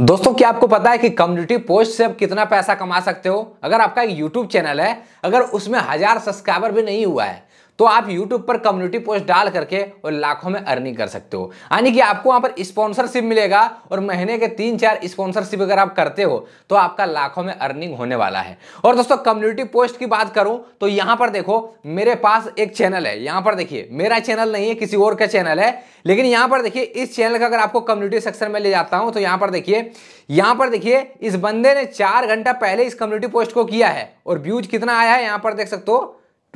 दोस्तों क्या आपको पता है कि कम्युनिटी पोस्ट से आप कितना पैसा कमा सकते हो अगर आपका एक यूट्यूब चैनल है अगर उसमें हजार सब्सक्राइबर भी नहीं हुआ है तो आप यूट्यूब पर कम्युनिटी पोस्ट डाल करके और लाखों में अर्निंग कर सकते हो यानी कि आपको वहां पर स्पॉन्सरशिप मिलेगा और महीने के तीन चार स्पॉन्सरशिप अगर आप करते हो तो आपका लाखों में अर्निंग होने वाला है और दोस्तों कम्युनिटी पोस्ट की बात करूं तो यहां पर देखो मेरे पास एक चैनल है यहां पर देखिए मेरा चैनल नहीं है किसी और का चैनल है लेकिन यहां पर देखिए इस चैनल का अगर आपको कम्युनिटी सेक्शन में ले जाता हूं तो यहां पर देखिए यहां पर देखिए इस बंदे ने चार घंटा पहले इस कम्युनिटी पोस्ट को किया है और व्यूज कितना आया है यहां पर देख सकते हो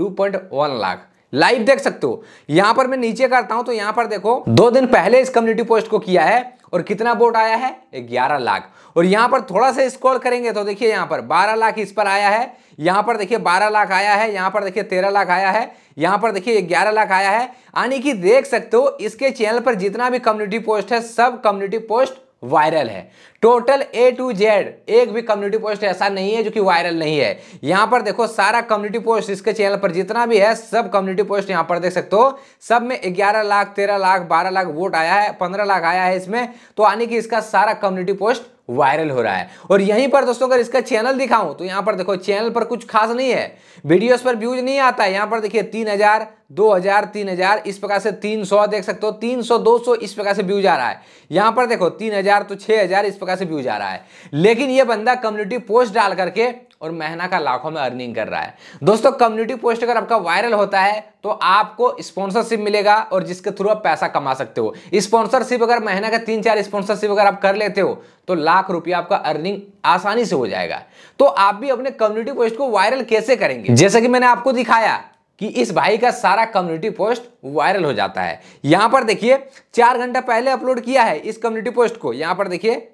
2.1 लाख लाइव देख सकते हो यहां पर मैं नीचे करता हूं तो यहां पर देखो दो दिन पहले इस कम्युनिटी पोस्ट को किया है और कितना वोट आया है ग्यारह लाख और यहां पर थोड़ा सा स्क्रॉल करेंगे तो देखिए यहां पर बारह लाख इस पर आया है यहां पर देखिए बारह लाख आया है यहां पर देखिए तेरह लाख आया है यहां पर देखिए ग्यारह लाख आया है यानी कि देख सकते हो इसके चैनल पर जितना भी कम्युनिटी पोस्ट है सब कम्युनिटी पोस्ट वायरल है टोटल ए टू जेड एक भी कम्युनिटी पोस्ट ऐसा नहीं है जो कि वायरल नहीं है यहां पर देखो सारा कम्युनिटी पोस्ट इसके चैनल पर जितना भी है सब कम्युनिटी पोस्ट यहां पर देख सकते हो सब में ग्यारह लाख तेरह लाख बारह लाख वोट आया है पंद्रह लाख आया है इसमें तो आने की इसका सारा कम्युनिटी पोस्ट वायरल हो रहा है और यहीं पर दोस्तों अगर इसका चैनल दिखाऊं तो यहां पर देखो चैनल पर कुछ खास नहीं है वीडियोस पर व्यूज नहीं आता है यहां पर देखिए तीन हजार दो हजार तीन हजार इस प्रकार से तीन सौ देख सकते हो तीन सौ दो सौ इस प्रकार से व्यूज आ रहा है यहां पर देखो तीन हजार तो छः हजार इस प्रकार से व्यूज आ रहा है लेकिन यह बंदा कम्युनिटी पोस्ट डाल करके और महीना का लाखों में अर्निंग कर रहा है दोस्तों कम्युनिटी पोस्ट अगर आपका वायरल होता है तो आपको स्पॉन्सरशिप मिलेगा और जिसके थ्रू आप पैसा कमा सकते हो स्पॉन्सरशिप अगर महीना का तीन चार स्पॉन्सरशिप अगर आप कर लेते हो तो लाख रुपया आपका अर्निंग आसानी से हो जाएगा तो आप भी अपने कम्युनिटी पोस्ट को वायरल कैसे करेंगे जैसे कि मैंने आपको दिखाया कि इस भाई का सारा कम्युनिटी पोस्ट वायरल हो जाता है यहां पर देखिए चार घंटा पहले अपलोड किया है इस कम्युनिटी पोस्ट को यहां पर देखिए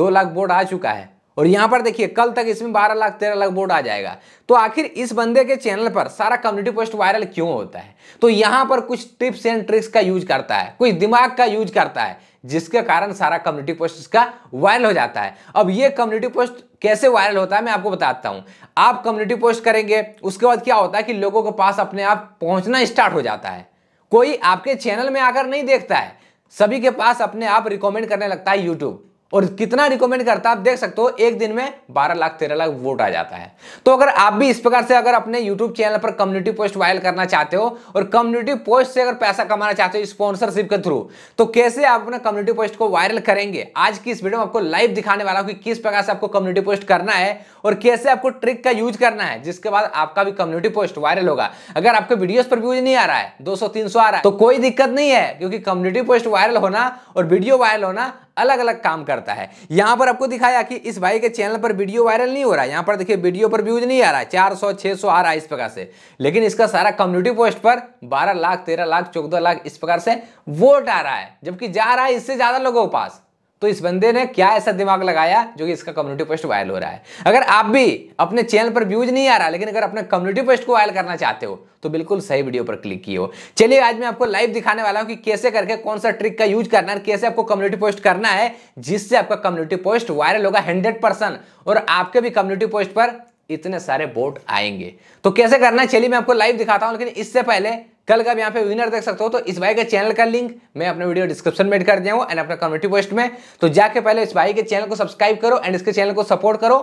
दो लाख बोर्ड आ चुका है और यहां पर देखिए कल तक इसमें बारह लाख तेरह लाख वोट आ जाएगा तो आखिर इस बंदे के चैनल पर सारा कम्युनिटी पोस्ट वायरल क्यों होता है तो यहाँ पर कुछ टिप्स एंड ट्रिक्स का यूज करता है कुछ दिमाग का यूज करता है जिसके कारण सारा कम्युनिटी पोस्ट इसका वायरल हो जाता है अब ये कम्युनिटी पोस्ट कैसे वायरल होता है मैं आपको बताता हूँ आप कम्युनिटी पोस्ट करेंगे उसके बाद क्या होता है कि लोगों के पास अपने आप पहुंचना स्टार्ट हो जाता है कोई आपके चैनल में आकर नहीं देखता है सभी के पास अपने आप रिकमेंड करने लगता है यूट्यूब और कितना रिकमेंड करता है आप देख सकते हो एक दिन में 12 लाख 13 लाख वोट आ जाता है तो अगर आप भी इस प्रकार से अगर अपने YouTube चैनल पर कम्युनिटी पोस्ट वायरल करना चाहते हो और कम्युनिटी पोस्ट से अगर पैसा कमाना चाहते हो स्पॉन्सरशिप के थ्रू तो कैसे आप अपने कम्युनिटी पोस्ट को वायरल करेंगे आज की इस वीडियो में आपको लाइव दिखाने वाला हूँ कि किस प्रकार से आपको कम्युनिटी पोस्ट करना है और कैसे आपको ट्रिक का यूज करना है जिसके बाद आपका भी कम्युनिटी पोस्ट वायरल होगा अगर आपके वीडियोज पर व्यूज नहीं आ रहा है दो सौ आ रहा है तो कोई दिक्कत नहीं है क्योंकि कम्युनिटी पोस्ट वायरल होना और वीडियो वायरल होना अलग अलग काम करता है यहां पर आपको दिखाया कि इस भाई के चैनल पर वीडियो वायरल नहीं हो रहा है यहां पर देखिए वीडियो पर व्यूज नहीं आ रहा है चार सौ छह सौ आ रहा है इस प्रकार से लेकिन इसका सारा कम्युनिटी पोस्ट पर बारह लाख तेरह लाख चौदह लाख इस प्रकार से वोट आ रहा है जबकि जा रहा है इससे ज़्यादा लोगों के पास तो इस बंदे ने क्या ऐसा दिमाग लगाया जो कि इसका कम्युनिटी पोस्ट वायरल हो रहा है अगर आप भी अपने चैनल पर व्यूज नहीं आ रहा लेकिन अगर अपने कम्युनिटी पोस्ट को वायरल करना चाहते हो तो बिल्कुल सही वीडियो पर क्लिक किए हो चलिए आज मैं आपको लाइव दिखाने वाला हूं कि कैसे करके कौन सा ट्रिक का यूज करना है कैसे आपको कम्युनिटी पोस्ट करना है जिससे आपका कम्युनिटी पोस्ट वायरल होगा हंड्रेड और आपके भी कम्युनिटी पोस्ट पर इतने सारे वोट आएंगे तो कैसे करना है चलिए मैं आपको लाइव दिखाता हूं लेकिन इससे पहले कल का यहाँ पे विनर देख सकते हो तो इस भाई के चैनल का लिंक मैं अपने वीडियो डिस्क्रिप्शन में कर दिया हूँ एंड अपने कम्युनिटी पोस्ट में तो जाके पहले इस भाई के चैनल को सब्सक्राइब करो एंड इसके चैनल को सपोर्ट करो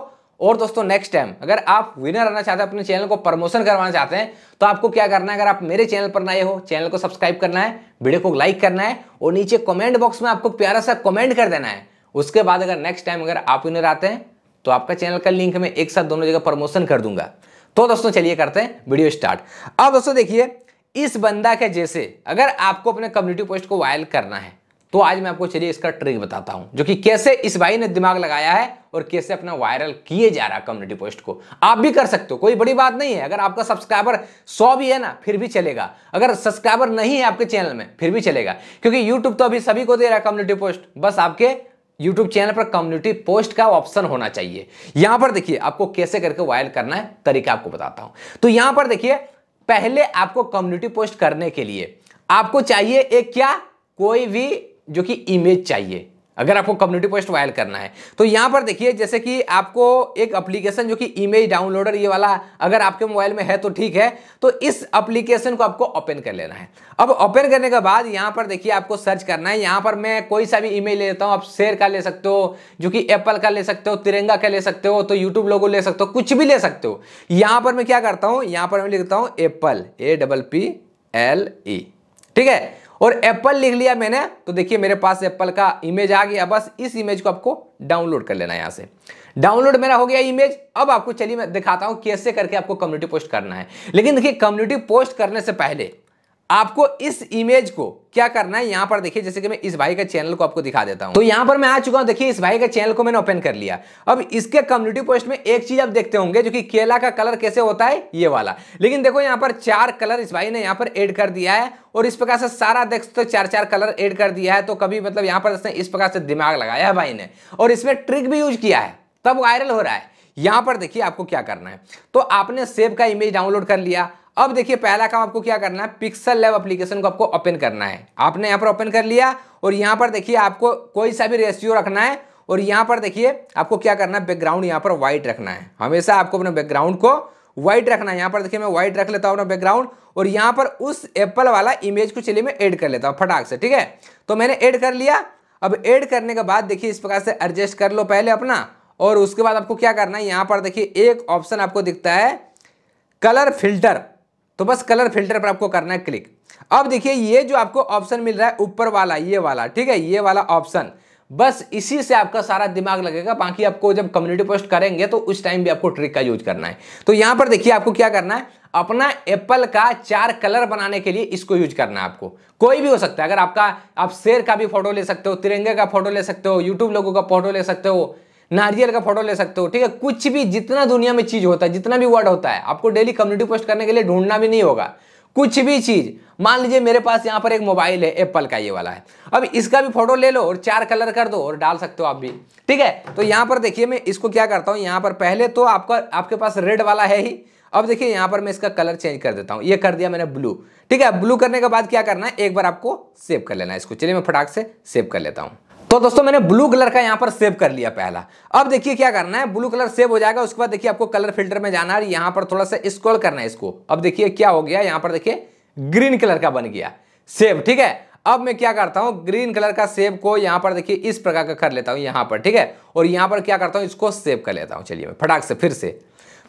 और दोस्तों नेक्स्ट टाइम अगर आप विनर आना चाहते हैं अपने चैनल को प्रमोशन करवाना चाहते हैं तो आपको क्या करना है अगर आप मेरे चैनल पर नए हो चैनल को सब्सक्राइब करना है वीडियो को लाइक करना है और नीचे कमेंट बॉक्स में आपको प्यारा सा कमेंट कर देना है उसके बाद अगर नेक्स्ट टाइम अगर आप विनर आते हैं तो आपका चैनल का लिंक मैं एक साथ दोनों जगह प्रमोशन कर दूंगा तो दोस्तों चलिए करते हैं वीडियो स्टार्ट अब दोस्तों देखिए इस बंदा के जैसे अगर आपको अपने कम्युनिटी पोस्ट को वायरल करना है तो आज मैं आपको चलिए इसका ट्रिक बताता हूं जो कि कैसे इस भाई ने दिमाग लगाया है और कैसे अपना वायरल किए जा रहा कम्युनिटी पोस्ट को आप भी कर सकते हो कोई बड़ी बात नहीं है अगर आपका सब्सक्राइबर 100 भी है ना फिर भी चलेगा अगर सब्सक्राइबर नहीं है आपके चैनल में फिर भी चलेगा क्योंकि यूट्यूब तो अभी सभी को दे रहा है कम्युनिटी पोस्ट बस आपके YouTube चैनल पर कम्युनिटी पोस्ट का ऑप्शन होना चाहिए यहां पर देखिए आपको कैसे करके वायरल करना है तरीका आपको बताता हूं तो यहां पर देखिए पहले आपको कम्युनिटी पोस्ट करने के लिए आपको चाहिए एक क्या कोई भी जो कि इमेज चाहिए अगर आपको कम्युनिटी पोस्ट वायल करना है तो यहाँ पर देखिए जैसे कि आपको एक एप्लीकेशन जो कि इमेज डाउनलोडर ये वाला अगर आपके मोबाइल में है तो ठीक है तो इस एप्लीकेशन को आपको ओपन कर लेना है अब ओपन करने के बाद यहाँ पर देखिए आपको सर्च करना है यहाँ पर मैं कोई सा भी ईमेल ले लेता हूँ आप शेयर का ले सकते हो जो कि एप्पल का ले सकते हो तिरंगा का ले सकते हो तो यूट्यूब लोगो ले सकते हो कुछ भी ले सकते हो यहाँ पर मैं क्या करता हूँ यहाँ पर मैं लिखता हूँ apple A double P L E ठीक है और एप्पल लिख लिया मैंने तो देखिए मेरे पास एप्पल का इमेज आ गया बस इस इमेज को आपको डाउनलोड कर लेना है यहाँ से डाउनलोड मेरा हो गया इमेज अब आपको चलिए मैं दिखाता हूँ कैसे करके आपको कम्युनिटी पोस्ट करना है लेकिन देखिए कम्युनिटी पोस्ट करने से पहले आपको इस इमेज को क्या करना है यहां पर देखिए जैसे कि मैं इस भाई के चैनल को आपको दिखा देता हूं तो यहां पर मैं आ चुका हूं देखिए इस भाई के चैनल को मैंने ओपन कर लिया अब इसके कम्युनिटी पोस्ट में एक चीज आप देखते होंगे जो कि केला का कलर कैसे होता है ये वाला लेकिन देखो यहां पर चार कलर इस भाई ने यहाँ पर एड कर दिया है और इस प्रकार से सारा देख तो चार चार कलर एड कर दिया है तो कभी मतलब यहां पर इस प्रकार से दिमाग लगाया है भाई ने और इसमें ट्रिक भी यूज किया है तब वायरल हो रहा है यहां पर देखिए आपको क्या करना है तो आपने सेब का इमेज डाउनलोड कर लिया अब देखिए पहला काम आपको क्या करना है पिक्सल लैब एप्लीकेशन को आपको ओपन करना है आपने यहाँ पर ओपन कर लिया और यहाँ पर देखिए आपको कोई सा भी रेशियो रखना है और यहाँ पर देखिए आपको क्या करना है बैकग्राउंड यहाँ पर व्हाइट रखना है हमेशा आपको अपने बैकग्राउंड को व्हाइट रखना है यहाँ पर देखिए मैं व्हाइट रख लेता हूँ अपना बैकग्राउंड और यहाँ पर उस एप्पल वाला इमेज को चलिए मैं ऐड कर लेता हूँ फटाक से ठीक है तो मैंने ऐड कर लिया अब ऐड करने के बाद देखिए इस प्रकार से एडजस्ट कर लो पहले अपना और उसके बाद आपको क्या करना है यहाँ पर देखिए एक ऑप्शन आपको दिखता है कलर फिल्टर तो बस कलर फिल्टर पर आपको करना है क्लिक अब देखिए ये जो आपको ऑप्शन मिल रहा है ऊपर वाला ये वाला ठीक है ये वाला ऑप्शन बस इसी से आपका सारा दिमाग लगेगा बाकी आपको जब कम्युनिटी पोस्ट करेंगे तो उस टाइम भी आपको ट्रिक का यूज करना है तो यहां पर देखिए आपको क्या करना है अपना एप्पल का चार कलर बनाने के लिए इसको यूज करना है आपको कोई भी हो सकता है अगर आपका आप शेर का भी फोटो ले सकते हो तिरंगे का फोटो ले सकते हो यूट्यूब लोगों का फोटो ले सकते हो नारियल का फोटो ले सकते हो ठीक है कुछ भी जितना दुनिया में चीज़ होता है जितना भी वर्ड होता है आपको डेली कम्युनिटी पोस्ट करने के लिए ढूंढना भी नहीं होगा कुछ भी चीज़ मान लीजिए मेरे पास यहाँ पर एक मोबाइल है एप्पल का ये वाला है अब इसका भी फोटो ले लो और चार कलर कर दो और डाल सकते हो आप भी ठीक है तो यहाँ पर देखिए मैं इसको क्या करता हूँ यहाँ पर पहले तो आपका आपके पास रेड वाला है ही अब देखिए यहाँ पर मैं इसका कलर चेंज कर देता हूँ ये कर दिया मैंने ब्लू ठीक है ब्लू करने के बाद क्या करना है एक बार आपको सेव कर लेना है इसको चलिए मैं फटाक से सेव कर लेता हूँ तो दोस्तों मैंने ब्लू कलर का यहाँ पर सेव कर लिया पहला अब देखिए क्या करना है ब्लू कलर सेव हो जाएगा उसके बाद देखिए आपको कलर फिल्टर में जाना है यहाँ पर थोड़ा सा स्क्रॉल करना है इसको अब देखिए क्या हो गया यहाँ पर देखिए ग्रीन कलर का बन गया सेव ठीक है अब मैं क्या करता हूँ ग्रीन कलर का सेव को यहाँ पर देखिए इस प्रकार का कर लेता हूँ यहाँ पर ठीक है और यहाँ पर क्या करता हूँ इसको सेव कर लेता हूँ चलिए मैं फटाक से फिर से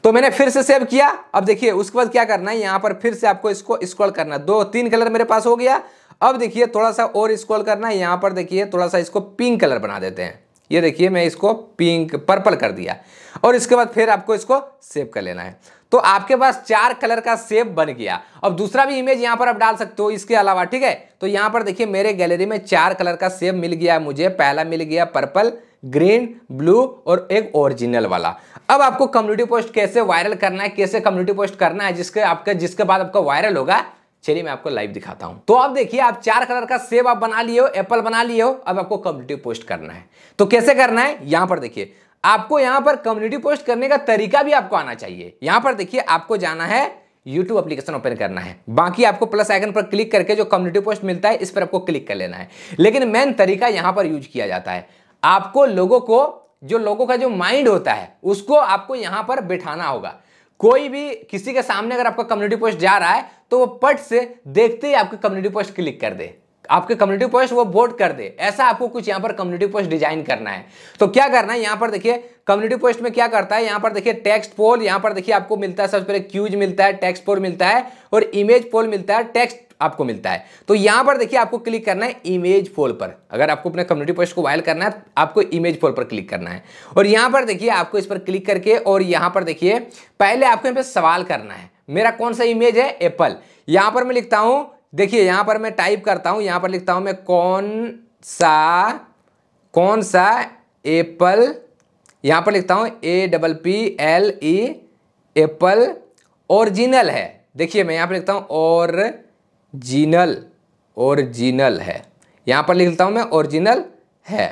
तो मैंने फिर से सेव किया अब देखिए उसके बाद क्या करना है यहाँ पर फिर से आपको इसको स्क्रॉल करना है दो तीन कलर मेरे पास हो गया अब देखिए थोड़ा सा और स्क्रॉल करना है यहाँ पर देखिए थोड़ा सा इसको पिंक कलर बना देते हैं ये देखिए मैं इसको पिंक पर्पल कर दिया और इसके बाद फिर आपको इसको सेव कर लेना है तो आपके पास चार कलर का सेव बन गया अब दूसरा भी इमेज यहाँ पर आप डाल सकते हो इसके अलावा ठीक है तो यहाँ पर देखिए मेरे गैलरी में चार कलर का सेव मिल गया मुझे पहला मिल गया पर्पल ग्रीन ब्लू और एक ओरिजिनल वाला अब आपको कम्युनिटी पोस्ट कैसे वायरल करना है कैसे कम्युनिटी पोस्ट करना है जिसके आपके जिसके बाद आपका वायरल होगा चलिए मैं आपको लाइव दिखाता हूं तो आप देखिए आप चार कलर का सेब आप बना लिए हो एप्पल बना लिए हो अब आपको कम्युनिटी पोस्ट करना है तो कैसे करना है यहां पर देखिए आपको यहां पर कम्युनिटी पोस्ट करने का तरीका भी आपको आना चाहिए यहां पर देखिए आपको जाना है यूट्यूब एप्लीकेशन ओपन करना है बाकी आपको प्लस आइकन पर क्लिक करके जो कम्युनिटी पोस्ट मिलता है इस पर आपको क्लिक कर लेना है लेकिन मेन तरीका यहां पर यूज किया जाता है आपको लोगों को जो लोगों का जो माइंड होता है उसको आपको यहां पर बिठाना होगा कोई भी किसी के सामने अगर आपका कम्युनिटी पोस्ट जा रहा है तो वो पट से देखते ही आपके कम्युनिटी पोस्ट क्लिक कर दे आपके कम्युनिटी पोस्ट वो बोर्ड कर दे ऐसा आपको कुछ यहाँ पर कम्युनिटी पोस्ट डिजाइन करना है तो क्या करना है यहां पर देखिए कम्युनिटी पोस्ट में क्या करता है यहां पर देखिए टेक्स्ट पोल यहां पर देखिए आपको मिलता है सबसे पहले क्यूज मिलता है टेक्स्ट पोल मिलता है और इमेज पोल मिलता है टेक्स्ट आपको मिलता है तो यहां पर देखिए आपको क्लिक करना है इमेज पोल पर अगर आपको अपने कम्युनिटी पोस्ट को वायल करना है आपको इमेज पोल पर क्लिक करना है और यहां पर देखिए आपको इस पर क्लिक करके और यहां पर देखिए पहले आपको यहां पर सवाल करना है मेरा कौन सा इमेज है एप्पल यहां पर मैं लिखता हूं देखिए यहां पर मैं टाइप करता हूं यहां पर लिखता हूं मैं कौन सा कौन सा एप्पल यहां पर लिखता हूं A double P L E apple original है देखिए मैं यहां पर लिखता हूँ ओरिजिनल ओरिजिनल है यहां पर लिखता हूं मैं ओरिजिनल है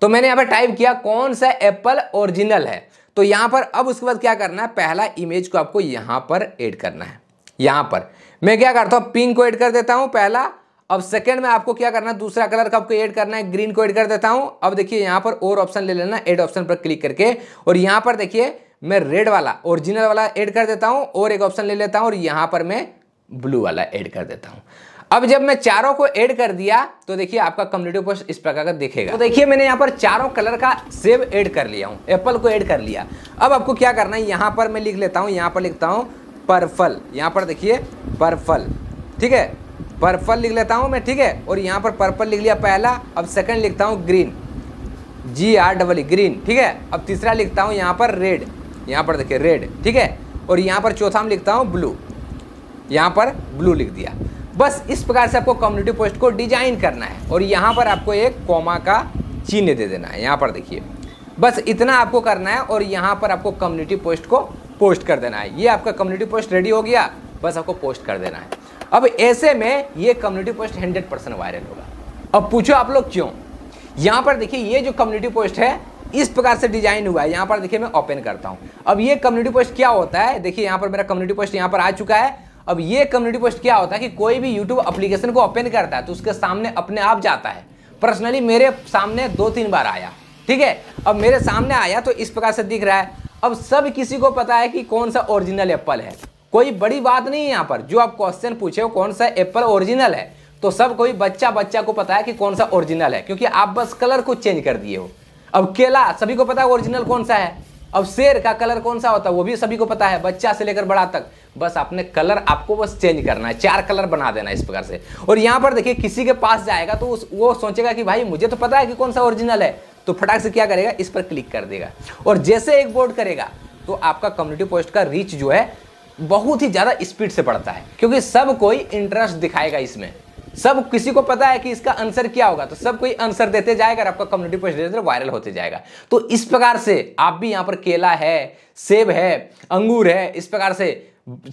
तो मैंने यहां पर टाइप किया कौन सा एप्पल ओरिजिनल है तो यहां पर अब उसके बाद क्या करना है पहला इमेज को आपको यहां पर एड करना है यहां पर मैं क्या करता हूं पिंक को एड कर देता हूं पहला अब सेकंड में आपको क्या करना है दूसरा कलर का आपको ऐड करना है ग्रीन को ऐड कर देता हूं अब देखिए यहां पर और ऑप्शन ले लेना एड ऑप्शन पर क्लिक करके और यहां पर देखिए मैं रेड वाला ओरिजिनल वाला एड कर देता हूं और एक ऑप्शन ले लेता हूं और यहां पर मैं ब्लू वाला एड कर देता हूं अब जब मैं चारों को ऐड कर दिया तो देखिए आपका कम्युनिटी पोस्ट इस प्रकार का दिखेगा तो देखिए मैंने यहाँ पर चारों कलर का सेब ऐड कर लिया हूँ एप्पल को ऐड कर लिया अब आपको क्या करना है यहाँ पर मैं लिख लेता हूँ यहाँ पर लिखता हूँ पर्पल यहाँ पर देखिए पर्पल ठीक है पर्पल लिख लेता हूँ मैं ठीक है और यहाँ पर पर्पल लिख लिया पहला अब सेकेंड लिखता हूँ green G R double green ठीक है अब तीसरा लिखता हूँ यहाँ पर रेड यहाँ पर देखिए रेड ठीक है और यहाँ पर चौथा में लिखता हूँ ब्लू यहाँ पर ब्लू लिख दिया बस इस प्रकार से आपको कम्युनिटी पोस्ट को डिजाइन करना है और यहाँ पर आपको एक कॉमा का चिन्ह दे देना है यहाँ पर देखिए बस इतना आपको करना है और यहाँ पर आपको कम्युनिटी पोस्ट को पोस्ट कर देना है ये आपका कम्युनिटी पोस्ट रेडी हो गया बस आपको पोस्ट कर देना है अब ऐसे में ये community post hundred percent viral होगा अब पूछो आप लोग क्यों यहाँ पर देखिए ये जो कम्युनिटी पोस्ट है इस प्रकार से डिजाइन हुआ है यहाँ पर देखिए मैं ओपन करता हूँ अब ये कम्युनिटी पोस्ट क्या होता है देखिए यहाँ पर मेरा कम्युनिटी पोस्ट यहाँ पर आ चुका है अब ये कम्युनिटी पोस्ट क्या होता है कि कोई भी यूट्यूब अप्लीकेशन को ओपन करता है तो उसके सामने अपने आप जाता है पर्सनली मेरे सामने दो तीन बार आया ठीक है अब मेरे सामने आया तो इस प्रकार से दिख रहा है अब सब किसी को पता है कि कौन सा ओरिजिनल एप्पल है कोई बड़ी बात नहीं है यहाँ पर जो आप क्वेश्चन पूछे हो कौन सा एप्पल ओरिजिनल है तो सब कोई बच्चा बच्चा को पता है कि कौन सा ओरिजिनल है क्योंकि आप बस कलर को चेंज कर दिए हो अब केला सभी को पता है ओरिजिनल कौन सा है अब शेर का कलर कौन सा होता है वो भी सभी को पता है बच्चा से लेकर बड़ा तक बस आपने कलर आपको बस चेंज करना है चार कलर बना देना इस प्रकार से और यहाँ पर देखिए किसी के पास जाएगा तो उस वो सोचेगा कि भाई मुझे तो पता है कि कौन सा ओरिजिनल है तो फटाक से क्या करेगा इस पर क्लिक कर देगा और जैसे एक बोर्ड करेगा तो आपका कम्युनिटी पोस्ट का रीच जो है बहुत ही ज़्यादा स्पीड से बढ़ता है क्योंकि सब कोई इंटरेस्ट दिखाएगा इसमें सब किसी को पता है कि इसका आंसर क्या होगा तो सब कोई आंसर देते जाएगा आपका कम्युनिटी पोस्ट धीरे वायरल होते जाएगा तो इस प्रकार से आप भी यहाँ पर केला है सेब है अंगूर है इस प्रकार से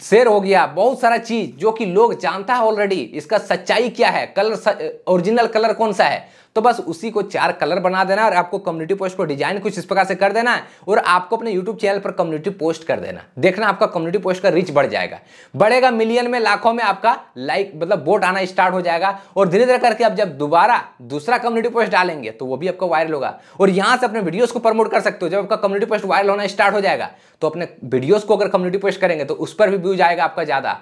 शेर हो गया बहुत सारा चीज जो कि लोग जानता है ऑलरेडी इसका सच्चाई क्या है कलर ओरिजिनल कलर कौन सा है तो बस उसी को चार कलर बना देना और आपको कम्युनिटी पोस्ट को डिजाइन कुछ इस प्रकार से कर देना है और आपको अपने यूट्यूब चैनल पर कम्युनिटी पोस्ट कर देना देखना आपका कम्युनिटी पोस्ट का रीच बढ़ जाएगा बढ़ेगा मिलियन में लाखों में आपका लाइक मतलब वोट आना स्टार्ट हो जाएगा और धीरे धीरे करके आप जब दोबारा दूसरा कम्युनिटी पोस्ट डालेंगे तो वो भी आपका वायरल होगा और यहाँ से अपने वीडियोज को प्रमोट कर सकते हो जब आपका कम्युनिटी पोस्ट वायरल होना स्टार्ट हो जाएगा तो अपने वीडियोज को अगर कम्युनिटी पोस्ट करेंगे तो उस पर भी व्यूज आएगा आपका ज़्यादा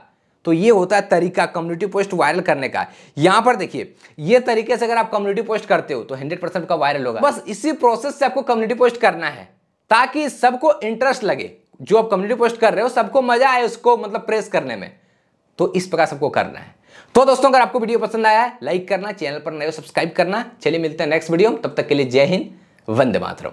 तो ये होता है तरीका कम्युनिटी पोस्ट वायरल करने का यहां पर देखिए ये तरीके से अगर आप कम्युनिटी पोस्ट करते हो तो हंड्रेड परसेंट का वायरल होगा बस इसी प्रोसेस से आपको कम्युनिटी पोस्ट करना है ताकि सबको इंटरेस्ट लगे जो आप कम्युनिटी पोस्ट कर रहे हो सबको मजा आए उसको मतलब प्रेस करने में तो इस प्रकार सबको करना है तो दोस्तों अगर आपको वीडियो पसंद आया लाइक करना चैनल पर नए सब्सक्राइब करना चलिए मिलते हैं नेक्स्ट वीडियो तब तक के लिए जय हिंद वंदे मातरम